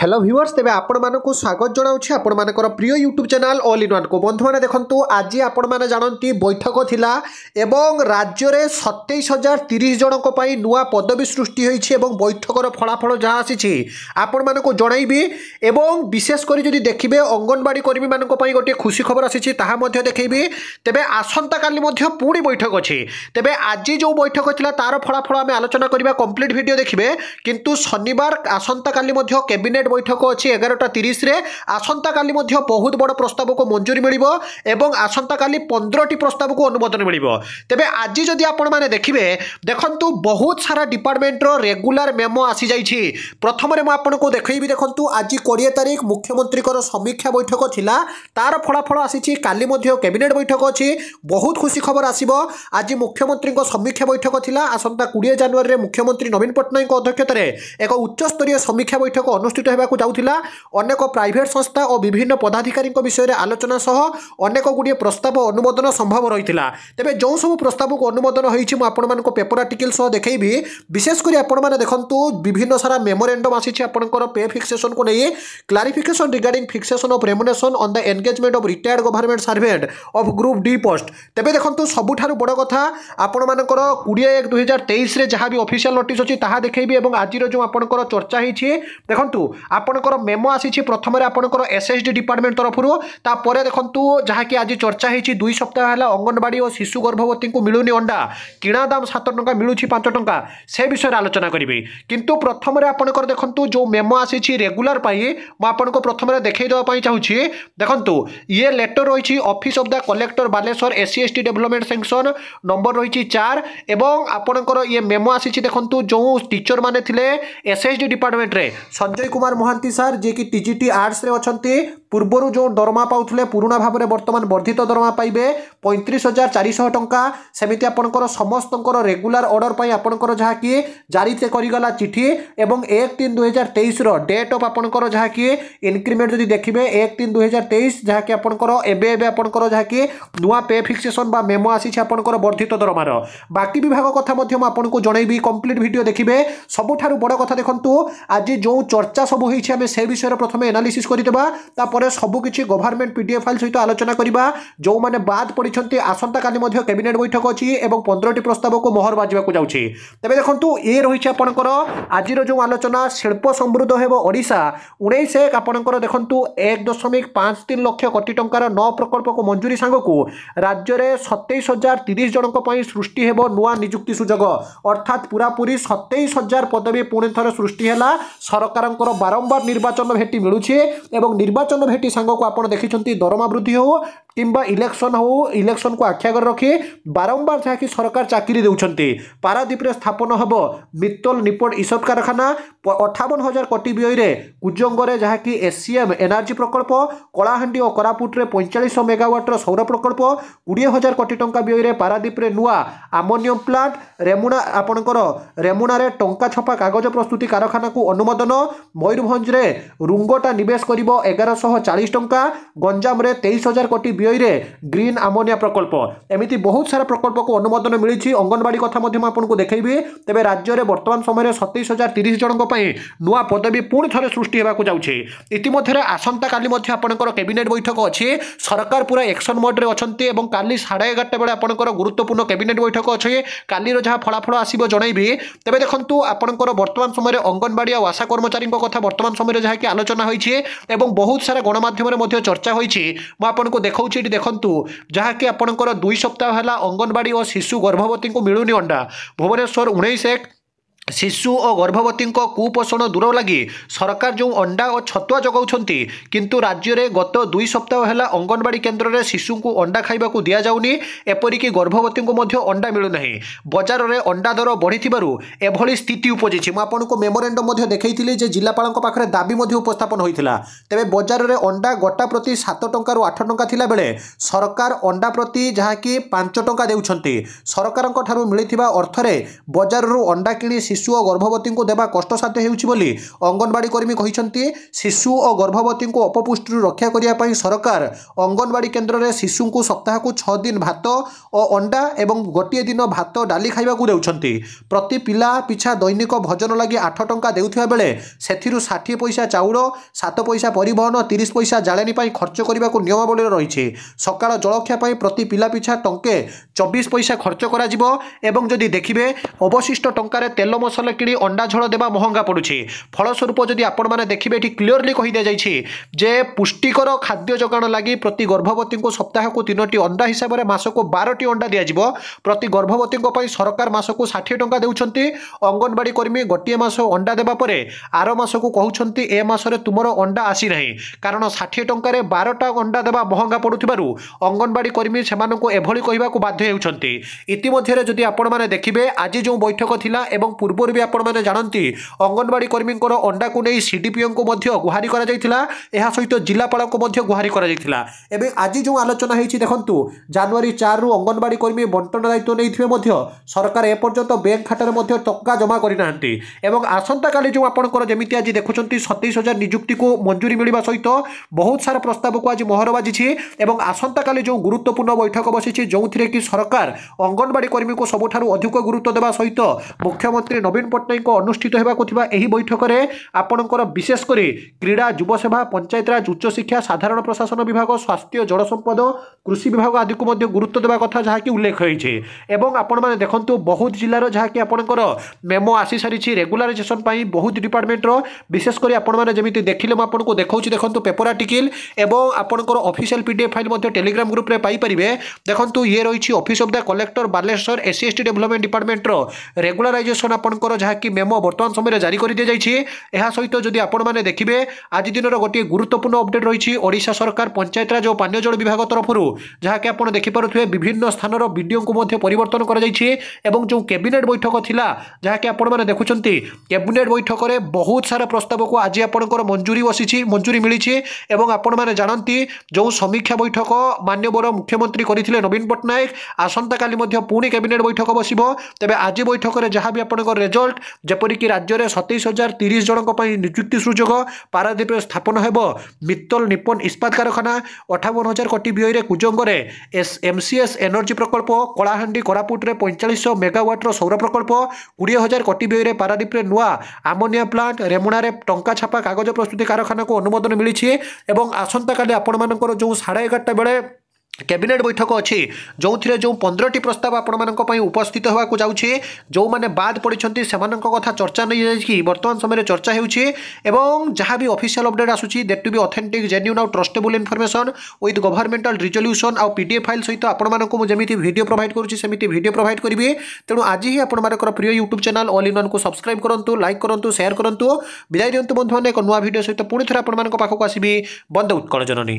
hello viewers তবে আপনার স্বাগত জনাওছি আপনার প্রিয় YouTube channel all in one বন্ধু মানে দেখুন আজ আপনার জাঁতি বৈঠক লা এবং রাজ্যের সতেইশ হাজার তিরিশ জনক নূয়া পদবী সৃষ্টি হয়েছে এবং বৈঠকর ফলাফল যা আসিছে আপনার জনাইবি এবং বিশেষ করে যদি দেখবে অঙ্গনবাড়ি কর্মী মানুষ গোটি খুশি খবর আসিছে তাহা দেখবি তবে আসন্তকালি মধ্যে পুঁ বৈঠক অছে তবে আজ যে বৈঠক লা তার ফলাফল আমি আলোচনা করা কমপ্লিট ভিডিও দেখবে কিন্তু শনিবার আসন্তকালি মধ্যে ক্যাবিনেট କ୍ୟାବିନେଟ୍ ବୈଠକ ଅଛି ଏଗାରଟା ତିରିଶରେ ଆସନ୍ତାକାଲି ମଧ୍ୟ ବହୁତ ବଡ଼ ପ୍ରସ୍ତାବକୁ ମଞ୍ଜୁରୀ ମିଳିବ ଏବଂ ଆସନ୍ତାକାଲି ପନ୍ଦରଟି ପ୍ରସ୍ତାବକୁ ଅନୁମୋଦନ ମିଳିବ ତେବେ ଆଜି ଯଦି ଆପଣମାନେ ଦେଖିବେ ଦେଖନ୍ତୁ ବହୁତ ସାରା ଡିପାର୍ଟମେଣ୍ଟର ରେଗୁଲାର ମେମୋ ଆସିଯାଇଛି ପ୍ରଥମରେ ମୁଁ ଆପଣଙ୍କୁ ଦେଖେଇବି ଦେଖନ୍ତୁ ଆଜି କୋଡ଼ିଏ ତାରିଖ ମୁଖ୍ୟମନ୍ତ୍ରୀଙ୍କର ସମୀକ୍ଷା ବୈଠକ ଥିଲା ତାର ଫଳାଫଳ ଆସିଛି କାଲି ମଧ୍ୟ କ୍ୟାବିନେଟ୍ ବୈଠକ ଅଛି ବହୁତ ଖୁସି ଖବର ଆସିବ ଆଜି ମୁଖ୍ୟମନ୍ତ୍ରୀଙ୍କ ସମୀକ୍ଷା ବୈଠକ ଥିଲା ଆସନ୍ତା କୋଡ଼ିଏ ଜାନୁଆରୀରେ ମୁଖ୍ୟମନ୍ତ୍ରୀ ନବୀନ ପଟ୍ଟନାୟକଙ୍କ ଅଧ୍ୟକ୍ଷତାରେ ଏକ ଉଚ୍ଚସ୍ତରୀୟ ସମୀକ୍ଷା ବୈଠକ ଅନୁଷ୍ଠିତ ହେବାକୁ ଯାଉଥିଲା ଅନେକ ପ୍ରାଇଭେଟ୍ ସଂସ୍ଥା ଓ ବିଭିନ୍ନ ପଦାଧିକାରୀଙ୍କ ବିଷୟରେ ଆଲୋଚନା ସହ ଅନେକ ଗୁଡ଼ିଏ ପ୍ରସ୍ତାବ ଅନୁମୋଦନ ସମ୍ଭବ ରହିଥିଲା ତେବେ ଯେଉଁ ସବୁ ପ୍ରସ୍ତାବକୁ ଅନୁମୋଦନ ହୋଇଛି ମୁଁ ଆପଣମାନଙ୍କ ପେପର ଆର୍ଟିକଲ୍ ସହ ଦେଖାଇବି ବିଶେଷ କରି ଆପଣମାନେ ଦେଖନ୍ତୁ ବିଭିନ୍ନ ସାରା ମେମୋରେଣ୍ଡମ୍ ଆସିଛି ଆପଣଙ୍କର ପେ ଫିକ୍ସେସନକୁ ନେଇ clarification regarding fixation of remuneration on the engagement of retired government servant of group D post ତେବେ ଦେଖନ୍ତୁ ସବୁଠାରୁ ବଡ଼ କଥା ଆପଣମାନଙ୍କର କୋଡ଼ିଏ ଏକ ଦୁଇହଜାର ତେଇଶରେ ଯାହା ବି ଅଫିସିଆଲ ନୋଟିସ୍ ଅଛି ତାହା ଦେଖାଇବି ଏବଂ ଆଜିର ଯେଉଁ ଆପଣଙ୍କର ଚର୍ଚ୍ଚା ହେଇଛି ଦେଖନ୍ତୁ ଆପଣଙ୍କର ମେମୋ ଆସିଛି ପ୍ରଥମରେ ଆପଣଙ୍କର ଏସ୍ ଏସ୍ ଡି ଡିପାର୍ଟମେଣ୍ଟ ତରଫରୁ ତାପରେ ଦେଖନ୍ତୁ ଯାହାକି ଆଜି ଚର୍ଚ୍ଚା ହେଇଛି ଦୁଇ ସପ୍ତାହ ହେଲା ଅଙ୍ଗନବାଡ଼ି ଓ ଶିଶୁ ଗର୍ଭବତୀଙ୍କୁ ମିଳୁନି ଅଣ୍ଡା କିଣା ଦାମ ସାତ ଟଙ୍କା ମିଳୁଛି ପାଞ୍ଚ ଟଙ୍କା ସେ ବିଷୟରେ ଆଲୋଚନା କରିବି କିନ୍ତୁ ପ୍ରଥମରେ ଆପଣଙ୍କର ଦେଖନ୍ତୁ ଯେଉଁ ମେମୋ ଆସିଛି ରେଗୁଲାର ପାଇଁ ମୁଁ ଆପଣଙ୍କୁ ପ୍ରଥମରେ ଦେଖାଇ ଦେବା ପାଇଁ ଚାହୁଁଛି ଦେଖନ୍ତୁ ଇଏ ଲେଟର ରହିଛି office of the collector Baleswar SC ST development section number ରହିଛି ଚାର ଏବଂ ଆପଣଙ୍କର ଇଏ ମେମୋ ଆସିଛି ଦେଖନ୍ତୁ ଯେଉଁ ଟିଚରମାନେ ଥିଲେ ଏସ୍ଏସ୍ଡି ଡିପାର୍ଟମେଣ୍ଟରେ ସଞ୍ଜୟ କୁମାର ତୁଷାର ମହାନ୍ତି ସାର୍ ଯିଏକି ଟି ଜି ଟି ଆର୍ଟ୍ସରେ ଅଛନ୍ତି ପୂର୍ବରୁ ଯେଉଁ ଦରମା ପାଉଥିଲେ ପୁରୁଣା ଭାବରେ ବର୍ତ୍ତମାନ ବର୍ଦ୍ଧିତ ଦରମା ପାଇବେ ପଇଁତିରିଶ ହଜାର ଚାରିଶହ ଟଙ୍କା ସେମିତି ଆପଣଙ୍କର ସମସ୍ତଙ୍କର ରେଗୁଲାର ଅର୍ଡ଼ର ପାଇଁ ଆପଣଙ୍କର ଯାହାକି ଜାରି କରିଗଲା ଚିଠି ଏବଂ ଏକ ତିନି ଦୁଇହଜାର ତେଇଶର ଡେଟ୍ ଅଫ୍ ଆପଣଙ୍କର ଯାହାକି ଇନକ୍ରିମେଣ୍ଟ ଯଦି ଦେଖିବେ ଏକ ତିନି ଦୁଇହଜାର ତେଇଶ ଯାହାକି ଆପଣଙ୍କର ଏବେ ଏବେ ଆପଣଙ୍କର ଯାହାକି ନୂଆ ପେ ଫିକ୍ସେସନ୍ ବା ମେମୋ ଆସିଛି ଆପଣଙ୍କର ବର୍ଦ୍ଧିତ ଦରମାର ବାକି ବିଭାଗ କଥା ମଧ୍ୟ ମୁଁ ଆପଣଙ୍କୁ ଜଣେଇବି କମ୍ପ୍ଲିଟ୍ ଭିଡ଼ିଓ ଦେଖିବେ ସବୁଠାରୁ ବଡ଼ କଥା ଦେଖନ୍ତୁ ଆଜି ଯେଉଁ ଚର୍ଚ୍ଚା ସବୁ ହେଇଛି ଆମେ ସେ ବିଷୟରେ ପ୍ରଥମେ ଏନାଲିସିସ୍ କରିଦେବା ତାପରେ ସବୁକିଛି government P D F file ସହିତ ଆଲୋଚନା କରିବା ଯେଉଁମାନେ ବାଦ୍ ପଡ଼ିଛନ୍ତି ଆସନ୍ତାକାଲି ମଧ୍ୟ କ୍ୟାବିନେଟ୍ ବୈଠକ ଅଛି ଏବଂ ପନ୍ଦରଟି ପ୍ରସ୍ତାବକୁ ମୋହର ବାଜିବାକୁ ଯାଉଛି ତେବେ ଦେଖନ୍ତୁ ଏ ରହିଛି ଆପଣଙ୍କର ଆଜିର ଯେଉଁ ଆଲୋଚନା ଶିଳ୍ପ ସମୃଦ୍ଧ ହେବ ଓଡ଼ିଶା ଉଣେଇଶ ଏକ ଆପଣଙ୍କର ଦେଖନ୍ତୁ ଏକ ଦଶମିକ ପାଞ୍ଚ ତିନି ଲକ୍ଷ କୋଟି ଟଙ୍କାର ନଅ ପ୍ରକଳ୍ପକୁ ମଞ୍ଜୁରୀ ସାଙ୍ଗକୁ ରାଜ୍ୟରେ ସତେଇଶ ହଜାର ତିରିଶ ଜଣଙ୍କ ପାଇଁ ସୃଷ୍ଟି ହେବ ନୂଆ ନିଯୁକ୍ତି ସୁଯୋଗ ଅର୍ଥାତ୍ ପୁରାପୁରି ସତେଇଶ ହଜାର ପଦବୀ ପୁଣି ଥରେ ସୃଷ୍ଟି ହେଲା ସରକାରଙ୍କର ବାର ବାରମ୍ବାର ନିର୍ବାଚନ ଭେଟି ମିଳୁଛି ଏବଂ ନିର୍ବାଚନ ଭେଟି ସାଙ୍ଗକୁ ଆପଣ ଦେଖିଛନ୍ତି ଦରମା ବୃଦ୍ଧି ହେଉ କିମ୍ବା ଇଲେକ୍ସନ୍ ହେଉ ଇଲେକ୍ସନ୍କୁ ଆଖିଆଗରେ ରଖି ବାରମ୍ବାର ଯାହାକି ସରକାର ଚାକିରି ଦେଉଛନ୍ତି ପାରାଦ୍ୱୀପରେ ସ୍ଥାପନ ହେବ ମିତ୍ତଲ ନିପଟ ଇସବ କାରଖାନା ଅଠାବନ ହଜାର କୋଟି ବ୍ୟୟରେ କୁଜଙ୍ଗରେ ଯାହାକି ଏସ୍ସିଏମ୍ ଏନର୍ଜି ପ୍ରକଳ୍ପ କଳାହାଣ୍ଡି ଓ କୋରାପୁଟରେ ପଇଁଚାଳିଶ ମେଗାୱାଟ୍ର ସୌର ପ୍ରକଳ୍ପ କୋଡ଼ିଏ ହଜାର କୋଟି ଟଙ୍କା ବ୍ୟୟରେ ପାରାଦ୍ୱୀପରେ ନୂଆ ଆମୋନିୟମ ପ୍ଲାଣ୍ଟ ରେମୁଣା ଆପଣଙ୍କର ରେମୁଣାରେ ଟଙ୍କା ଛପା କାଗଜ ପ୍ରସ୍ତୁତି କାରଖାନାକୁ ଅନୁମୋଦନ ମୟୂରଭଞ୍ଜ ମୟୂରଭଞ୍ଜରେ ରୁଙ୍ଗଟା ନିବେଶ କରିବ ଏଗାରଶହ ଚାଳିଶ ଟଙ୍କା ଗଞ୍ଜାମରେ ତେଇଶ ହଜାର କୋଟି ବ୍ୟୟରେ ଗ୍ରୀନ୍ ଆମୋନିଆ ପ୍ରକଳ୍ପ ଏମିତି ବହୁତ ସାରା ପ୍ରକଳ୍ପକୁ ଅନୁମୋଦନ ମିଳିଛି ଅଙ୍ଗନବାଡ଼ି କଥା ମଧ୍ୟ ମୁଁ ଆପଣଙ୍କୁ ଦେଖାଇବି ତେବେ ରାଜ୍ୟରେ ବର୍ତ୍ତମାନ ସମୟରେ ସତେଇଶ ହଜାର ତିରିଶ ଜଣଙ୍କ ପାଇଁ ନୂଆ ପଦବୀ ପୁଣି ଥରେ ସୃଷ୍ଟି ହେବାକୁ ଯାଉଛି ଇତିମଧ୍ୟରେ ଆସନ୍ତାକାଲି ମଧ୍ୟ ଆପଣଙ୍କର କ୍ୟାବିନେଟ୍ ବୈଠକ ଅଛି ସରକାର ପୁରା ଏକ୍ସନ୍ ମୋଡ଼ରେ ଅଛନ୍ତି ଏବଂ କାଲି ସାଢ଼େ ଏଗାରଟା ବେଳେ ଆପଣଙ୍କର ଗୁରୁତ୍ୱପୂର୍ଣ୍ଣ କ୍ୟାବିନେଟ୍ ବୈଠକ ଅଛି କାଲିର ଯାହା ଫଳାଫଳ ଆସିବ ଜଣାଇବି ତେବେ ଦେଖନ୍ତୁ ଆପଣଙ୍କର ବର୍ତ୍ତମାନ ସମୟରେ ଅଙ୍ଗନବାଡ଼ି ଆଉ ଆଶା କର୍ମଚାରୀଙ୍କ କଥା বর্তমান সময়ের কি আলোচনা হয়েছে এবং বহু সারা গণমাধ্যমের মধ্যে চর্চা হয়েছে মু আপনার দেখছি এটি দেখুন যা কি আপনার দুই সপ্তাহ হল অঙ্গনবাড়ি ও শিশু গর্ভবতী মিলুনি অন্ডা ভুবনেশ্বর উনিশ এক ଶିଶୁ ଓ ଗର୍ଭବତୀଙ୍କ କୁପୋଷଣ ଦୂର ଲାଗି ସରକାର ଯେଉଁ ଅଣ୍ଡା ଓ ଛତୁଆ ଯୋଗାଉଛନ୍ତି କିନ୍ତୁ ରାଜ୍ୟରେ ଗତ ଦୁଇ ସପ୍ତାହ ହେଲା ଅଙ୍ଗନବାଡ଼ି କେନ୍ଦ୍ରରେ ଶିଶୁଙ୍କୁ ଅଣ୍ଡା ଖାଇବାକୁ ଦିଆଯାଉନି ଏପରିକି ଗର୍ଭବତୀଙ୍କୁ ମଧ୍ୟ ଅଣ୍ଡା ମିଳୁନାହିଁ ବଜାରରେ ଅଣ୍ଡା ଦର ବଢ଼ିଥିବାରୁ ଏଭଳି ସ୍ଥିତି ଉପୁଜିଛି ମୁଁ ଆପଣଙ୍କୁ ମେମୋରାଣ୍ଡମ୍ ମଧ୍ୟ ଦେଖାଇଥିଲି ଯେ ଜିଲ୍ଲାପାଳଙ୍କ ପାଖରେ ଦାବି ମଧ୍ୟ ଉପସ୍ଥାପନ ହୋଇଥିଲା ତେବେ ବଜାରରେ ଅଣ୍ଡା ଗୋଟା ପ୍ରତି ସାତ ଟଙ୍କାରୁ ଆଠ ଟଙ୍କା ଥିଲାବେଳେ ସରକାର ଅଣ୍ଡା ପ୍ରତି ଯାହାକି ପାଞ୍ଚ ଟଙ୍କା ଦେଉଛନ୍ତି ସରକାରଙ୍କ ଠାରୁ ମିଳିଥିବା ଅର୍ଥରେ ବଜାରରୁ ଅଣ୍ଡା କିଣି শিশু ও গর্ভবতীঙ্কু দেবা কষ্টসাধ্য ହେଉଛି ବୋଲି ଅଙ୍ଗନବାଡ଼ି କର୍ମୀ କହିଛନ୍ତି ଶିଶୁ ଓ ଗର୍ଭବତୀଙ୍କୁ ଅପପୁଷ୍ଟିରୁ ରକ୍ଷା କରିବା ପାଇଁ ସରକାର ଅଙ୍ଗନବାଡ଼ି କେନ୍ଦ୍ରରେ ଶିଶୁଙ୍କୁ ସପ୍ତାହକୁ ଛଅ ଦିନ ଭାତ ଓ ଅଣ୍ଡା ଏବଂ ଗୋଟିଏ ଦିନ ଭାତ ଡାଲି ଖାଇବାକୁ ଦେଉଛନ୍ତି ପ୍ରତି ପିଲା ପିଛା ଦୈନିକ ଭୋଜନ ଲାଗି ଆଠ ଟଙ୍କା ଦେଉଥିବା ବେଳେ ସେଥିରୁ ଷାଠିଏ ପଇସା ଚାଉଳ ସାତ ପଇସା ପରିବହନ ତିରିଶ ପଇସା ଜାଳେଣୀ ପାଇଁ ଖର୍ଚ୍ଚ କରିବାକୁ ନିୟମାବଳୀରେ ରହିଛି ସକାଳ ଜଳଖିଆ ପାଇଁ ପ୍ରତି ପିଲା ପିଛା ଟଙ୍କେ চব্বিশ পয়সা খরচ করা এবং যদি দেখবে অবশিষ্ট টঙ্কার তেল মশলা কিনি অন্ডা ঝোল দেওয়া মহঙ্গা পড়ুছে ফলস্বরূপ যদি আপনার দেখবে এটি ক্লিওরলি কহিদিয়াছি যে পুষ্টিকর খাদ্য যোগাণ লাগি প্রতি গর্ভবতী সপ্তাহক তিনোটি অন্ডা হিসাবে মাসক বারোটি অন্ডা দিয়াযিব প্রতি গর্ভবতী সরকার মাসক ষাঠিয়ে টঙ্কা দেওয়া অঙ্গনবাড়ি কর্মী গোটিয়ে মাস অন্ডা দেওয়া পরে আর মাসক কুমার এ মাসরে তুমর অন্ডা আসি না কারণ ষাঠিয়ে টঙ্কার বারোটা অন্ডা দেওয়া মহঙ্গা পড়ুবার অঙ্গনবাড়ি কর্মী সে এভাবে কহবাকে বাধ্য ହେଉଛନ୍ତି ଇତିମଧ୍ୟରେ ଯଦି ଆପଣମାନେ ଦେଖିବେ ଆଜି ଯେଉଁ ବୈଠକ ଥିଲା ଏବଂ ପୂର୍ବରୁ ବି ଆପଣମାନେ ଜାଣନ୍ତି ଅଙ୍ଗନବାଡ଼ି କର୍ମୀଙ୍କର ଅଣ୍ଡାକୁ ନେଇ ସିଡିପିଓଙ୍କୁ ମଧ୍ୟ ଗୁହାରି କରାଯାଇଥିଲା ଏହା ସହିତ ଜିଲ୍ଲାପାଳଙ୍କୁ ମଧ୍ୟ ଗୁହାରି କରାଯାଇଥିଲା ଏବେ ଆଜି ଯେଉଁ ଆଲୋଚନା ହୋଇଛି ଦେଖନ୍ତୁ ଜାନୁଆରୀ ଚାରିରୁ ଅଙ୍ଗନବାଡ଼ି କର୍ମୀ ବଣ୍ଟନ ଦାୟିତ୍ୱ ନେଇଥିବେ ମଧ୍ୟ ସରକାର ଏପର୍ଯ୍ୟନ୍ତ ବ୍ୟାଙ୍କ ଖାତାରେ ମଧ୍ୟ ଟଙ୍କା ଜମା କରିନାହାନ୍ତି ଏବଂ ଆସନ୍ତାକାଲି ଯେଉଁ ଆପଣଙ୍କର ଯେମିତି ଆଜି ଦେଖୁଛନ୍ତି ସତେଇଶ ହଜାର ନିଯୁକ୍ତିକୁ ମଞ୍ଜୁରୀ ମିଳିବା ସହିତ ବହୁତ ସାରା ପ୍ରସ୍ତାବକୁ ଆଜି ମୋହର ବାଜିଛି ଏବଂ ଆସନ୍ତାକାଲି ଯେଉଁ ଗୁରୁତ୍ୱପୂର୍ଣ୍ଣ ବୈଠକ ବସିଛି ଯେଉଁଥିରେ କି ସରକାର ଅଙ୍ଗନବାଡ଼ି କର୍ମୀଙ୍କୁ ସବୁଠାରୁ ଅଧିକ ଗୁରୁତ୍ୱ ଦେବା ସହିତ ମୁଖ୍ୟମନ୍ତ୍ରୀ ନବୀନ ପଟ୍ଟନାୟକଙ୍କ ଅନୁଷ୍ଠିତ ହେବାକୁ ଥିବା ଏହି ବୈଠକରେ ଆପଣଙ୍କର ବିଶେଷ କରି କ୍ରୀଡ଼ା ଯୁବସେବା ପଞ୍ଚାୟତିରାଜ ଉଚ୍ଚଶିକ୍ଷା ସାଧାରଣ ପ୍ରଶାସନ ବିଭାଗ ସ୍ୱାସ୍ଥ୍ୟ ଜଳସମ୍ପଦ କୃଷି ବିଭାଗ ଆଦିକୁ ମଧ୍ୟ ଗୁରୁତ୍ୱ ଦେବା କଥା ଯାହାକି ଉଲ୍ଲେଖ ହୋଇଛି ଏବଂ ଆପଣମାନେ ଦେଖନ୍ତୁ ବହୁତ ଜିଲ୍ଲାର ଯାହାକି ଆପଣଙ୍କର ମେମୋ ଆସିସାରିଛି ରେଗୁଲାରାଇଜେସନ୍ ପାଇଁ ବହୁତ ଡିପାର୍ଟମେଣ୍ଟର ବିଶେଷ କରି ଆପଣମାନେ ଯେମିତି ଦେଖିଲେ ମୁଁ ଆପଣଙ୍କୁ ଦେଖାଉଛି ଦେଖନ୍ତୁ ପେପର ଆର୍ଟିକିଲ୍ ଏବଂ ଆପଣଙ୍କର official P D F file ମଧ୍ୟ ଟେଲିଗ୍ରାମ ଗ୍ରୁପରେ ପାଇପାରିବେ ଦେଖନ୍ତୁ ଇଏ ରହିଛି office of the collector Baleswar SC ST development ডিপার্টমেন্টর রেগুলারাইজেসন আপনার যা কি মেমো বর্তমান সময় জারি করে দিয়ে যাই সহিত যদি আপনার দেখবে আজ দিনের গোটিয়ে গুরুত্বপূর্ণ অপডেট রয়েছে ওড়শা সরকার পঞ্চায়েতরাজ ও পানীয় জল বিভাগ তরফর কি আপনার দেখিপারে বিভিন্ন স্থানের বিডিওকে মধ্যে পরিবর্তন করা যাই এবং যে ক্যাবিনেট বৈঠক লা যা কি আপনার দেখুম କ୍ୟାବିନେଟ୍ বৈঠকরে ବହୁତ সারা প্রস্তাবক আজ আপনার মঞ্জুরি বসিছি মঞ্জুরি ମିଳିଛି এবং আপনার জাঁতি যে সমীক্ষা বৈঠক মান্যবর মুখ্যমন্ত্রী করে নবীন ପଟ୍ଟନାୟକ ଆସନ୍ତାକାଲି ମଧ୍ୟ ପୁଣି କ୍ୟାବିନେଟ୍ ବୈଠକ ବସିବ ତେବେ ଆଜି ବୈଠକରେ ଯାହା ବି ଆପଣଙ୍କ ରେଜଲ୍ଟ ଯେପରିକି ରାଜ୍ୟରେ ସତେଇଶ ହଜାର ତିରିଶ ଜଣଙ୍କ ପାଇଁ ନିଯୁକ୍ତି ସୁଯୋଗ ପାରାଦ୍ୱୀପରେ ସ୍ଥାପନ ହେବ ମିତ୍ତଲ ନିପନ ଇସ୍ପାତ କାରଖାନା ଅଠାବନ ହଜାର କୋଟି ବ୍ୟୟରେ କୁଜଙ୍ଗରେ ଏସ୍ ଏମ୍ସିଏସ୍ ଏନର୍ଜି ପ୍ରକଳ୍ପ କଳାହାଣ୍ଡି କୋରାପୁଟରେ ପଇଁଚାଳିଶଶହ ମେଗାୱାଟ୍ର ସୌର ପ୍ରକଳ୍ପ କୋଡ଼ିଏ ହଜାର କୋଟି ବ୍ୟୟରେ ପାରାଦ୍ୱୀପରେ ନୂଆ ଆମୋନିଆ ପ୍ଲାଣ୍ଟ ରେମୁଣାରେ ଟଙ୍କା ଛାପା କାଗଜ ପ୍ରସ୍ତୁତି କାରଖାନାକୁ ଅନୁମୋଦନ ମିଳିଛି ଏବଂ ଆସନ୍ତାକାଲି ଆପଣମାନଙ୍କର ଯେଉଁ ସାଢ଼େ ଏଗାରଟା ବେଳେ କ୍ୟାବିନେଟ୍ ବୈଠକ ଅଛି ଯେଉଁଥିରେ ଯେଉଁ ପନ୍ଦରଟି ପ୍ରସ୍ତାବ ଆପଣମାନଙ୍କ ପାଇଁ ଉପସ୍ଥିତ ହେବାକୁ ଯାଉଛି ଯେଉଁମାନେ ବାଦ୍ ପଡ଼ିଛନ୍ତି ସେମାନଙ୍କ କଥା ଚର୍ଚ୍ଚା ନେଇଯାଇକି ବର୍ତ୍ତମାନ ସମୟରେ ଚର୍ଚ୍ଚା ହେଉଛି ଏବଂ ଯାହା ବି ଅଫିସିଆଲ୍ ଅପଡ଼େଟ୍ ଆସୁଛି that to be authentic genuine ଆଉ trustable information with governmental resolution ଆଉ ପି ଡି ଏଫ୍ ଫାଇଲ୍ ସହିତ ଆପଣମାନଙ୍କୁ ମୁଁ ଯେମିତି ଭିଡ଼ିଓ ପ୍ରୋଭାଇଡ଼ କରୁଛି ସେମିତି ଭିଡ଼ିଓ ପ୍ରୋଭାଇଡ଼ କରିବି ତେଣୁ ଆଜି ହିଁ ଆପଣମାନଙ୍କର ପ୍ରିୟ ୟୁଟ୍ୟୁବ୍ ଚ୍ୟାନେଲ୍ ଅଲ୍ ଇନ୍ ୱାନ୍କୁ ସବସ୍କ୍ରାଇବ୍ କରନ୍ତୁ ଲାଇକ୍ କରନ୍ତୁ ସେୟାର କରନ୍ତୁ ବିଦାୟ ଦିଅନ୍ତୁ ବନ୍ଧୁମାନେ ଏକ ନୂଆ ଭିଡ଼ିଓ ସହିତ ପୁଣି ଥରେ ଆପଣମାନଙ୍କ ପାଖକୁ ଆସିବି ବନ୍ଦ ଉତ୍କଳ ଜନନୀ